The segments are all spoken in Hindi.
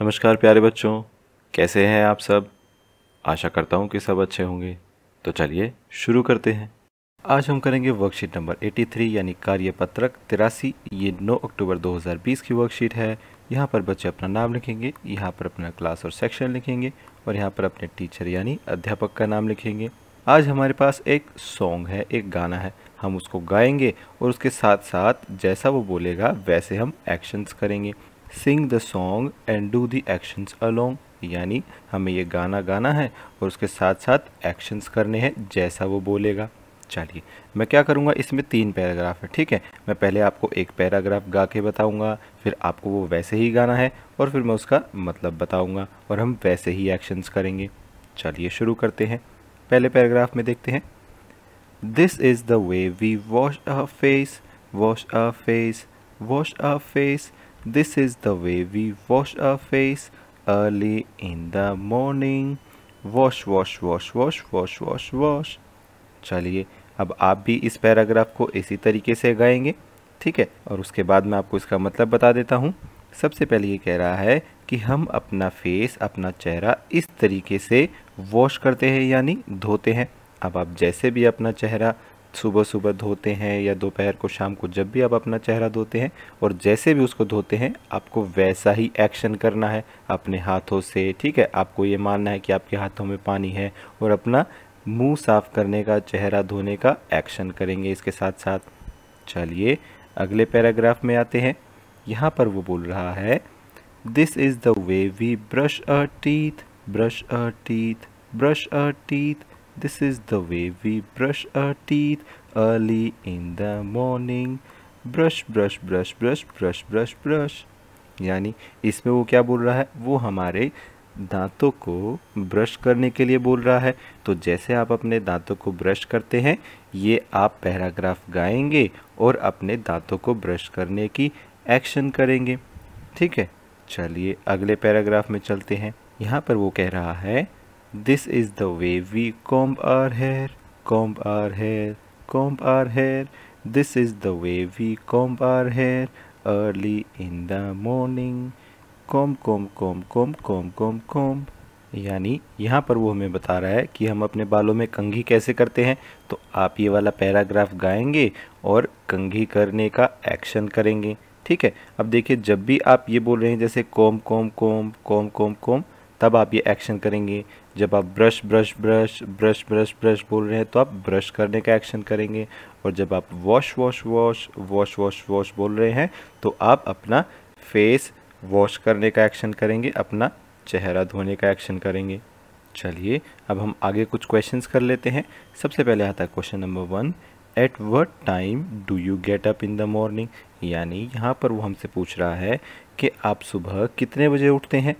नमस्कार प्यारे बच्चों कैसे हैं आप सब आशा करता हूँ कि सब अच्छे होंगे तो चलिए शुरू करते हैं आज हम करेंगे वर्कशीट नंबर 83 यानी कार्य पत्रक तिरासी ये 9 अक्टूबर 2020 की वर्कशीट है यहाँ पर बच्चे अपना नाम लिखेंगे यहाँ पर अपना क्लास और सेक्शन लिखेंगे और यहाँ पर अपने टीचर यानी अध्यापक का नाम लिखेंगे आज हमारे पास एक सॉन्ग है एक गाना है हम उसको गाएंगे और उसके साथ साथ जैसा वो बोलेगा वैसे हम एक्शंस करेंगे sing the song and do the actions along यानी हमें ये गाना गाना है और उसके साथ साथ एक्शंस करने हैं जैसा वो बोलेगा चलिए मैं क्या करूँगा इसमें तीन पैराग्राफ है ठीक है मैं पहले आपको एक पैराग्राफ गा के बताऊँगा फिर आपको वो वैसे ही गाना है और फिर मैं उसका मतलब बताऊँगा और हम वैसे ही एक्शंस करेंगे चलिए शुरू करते हैं पहले पैराग्राफ में देखते हैं this is the way we wash a face wash a face wash a face This is the way we wash our face early in the morning. Wash, wash, wash, wash, wash, wash, wash. चलिए अब आप भी इस पैराग्राफ को इसी तरीके से गाएंगे ठीक है और उसके बाद मैं आपको इसका मतलब बता देता हूँ सबसे पहले ये कह रहा है कि हम अपना फेस अपना चेहरा इस तरीके से वॉश करते हैं यानी धोते हैं अब आप जैसे भी अपना चेहरा सुबह सुबह धोते हैं या दोपहर को शाम को जब भी आप अपना चेहरा धोते हैं और जैसे भी उसको धोते हैं आपको वैसा ही एक्शन करना है अपने हाथों से ठीक है आपको ये मानना है कि आपके हाथों में पानी है और अपना मुंह साफ़ करने का चेहरा धोने का एक्शन करेंगे इसके साथ साथ चलिए अगले पैराग्राफ में आते हैं यहाँ पर वो बोल रहा है this is the way we brush a teeth brush a teeth brush a teeth This is the way we brush our teeth early in the morning. Brush, brush, brush, brush, brush, brush, brush. यानी इसमें वो क्या बोल रहा है वो हमारे दांतों को ब्रश करने के लिए बोल रहा है तो जैसे आप अपने दांतों को ब्रश करते हैं ये आप पैराग्राफ गाएंगे और अपने दांतों को ब्रश करने की एक्शन करेंगे ठीक है चलिए अगले पैराग्राफ में चलते हैं यहाँ पर वो कह रहा है this is the way we comb our hair comb our hair comb our hair this is the way we comb our hair early in the morning comb comb comb comb comb comb comb यानी यहाँ पर वो हमें बता रहा है कि हम अपने बालों में कंघी कैसे करते हैं तो आप ये वाला पैराग्राफ गाएंगे और कंघी करने का एक्शन करेंगे ठीक है अब देखिए जब भी आप ये बोल रहे हैं जैसे comb comb comb comb comb comb तब आप ये एक्शन करेंगे जब आप brush brush brush brush brush brush बोल रहे हैं तो आप ब्रश करने का एक्शन करेंगे और जब आप wash wash wash wash wash wash बोल रहे हैं तो आप अपना फेस वॉश करने का एक्शन करेंगे अपना चेहरा धोने का एक्शन करेंगे चलिए अब हम आगे कुछ क्वेश्चंस कर लेते हैं सबसे पहले आता है question number one at what time do you get up in the morning यानी यहाँ पर वो हमसे पूछ रहा है कि आप सुबह कितने बजे उठते हैं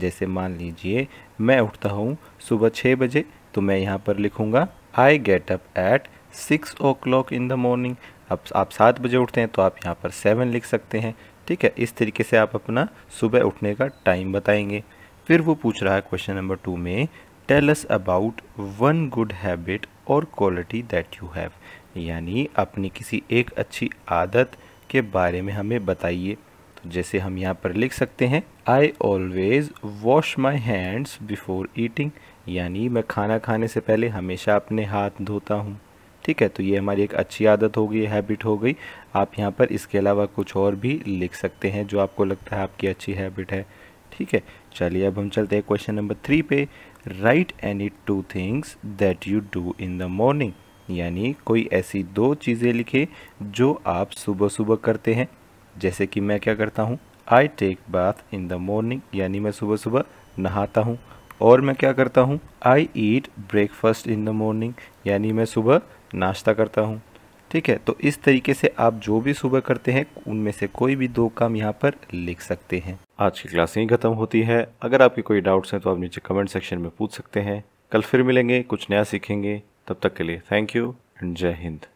जैसे मान लीजिए मैं उठता हूँ सुबह छः बजे तो मैं यहाँ पर लिखूँगा I get up at six o'clock in the morning अब आप सात बजे उठते हैं तो आप यहाँ पर सेवन लिख सकते हैं ठीक है इस तरीके से आप अपना सुबह उठने का टाइम बताएंगे फिर वो पूछ रहा है क्वेश्चन नंबर टू में tell about one good habit और क्वालिटी दैट यू हैव यानी अपनी किसी एक अच्छी आदत के बारे में हमें बताइए तो जैसे हम यहाँ पर लिख सकते हैं I always wash my hands before eating यानी मैं खाना खाने से पहले हमेशा अपने हाथ धोता हूँ ठीक है तो ये हमारी एक अच्छी आदत हो गई हैबिट हो गई आप यहाँ पर इसके अलावा कुछ और भी लिख सकते हैं जो आपको लगता है आपकी अच्छी हैबिट है ठीक है चलिए अब हम चलते हैं क्वेश्चन नंबर थ्री पे write any two things that you do in the morning यानी कोई ऐसी दो चीज़ें लिखे जो आप सुबह सुबह करते हैं जैसे कि मैं क्या करता हूँ I take bath in the morning यानी मैं सुबह सुबह नहाता हूँ और मैं क्या करता हूँ I eat breakfast in the morning यानी मैं सुबह नाश्ता करता हूँ ठीक है तो इस तरीके से आप जो भी सुबह करते हैं उनमें से कोई भी दो काम यहाँ पर लिख सकते हैं आज की क्लास यही ख़त्म होती है अगर आपके कोई डाउट्स हैं तो आप नीचे कमेंट सेक्शन में पूछ सकते हैं कल फिर मिलेंगे कुछ नया सीखेंगे तब तक के लिए थैंक यू एंड जय हिंद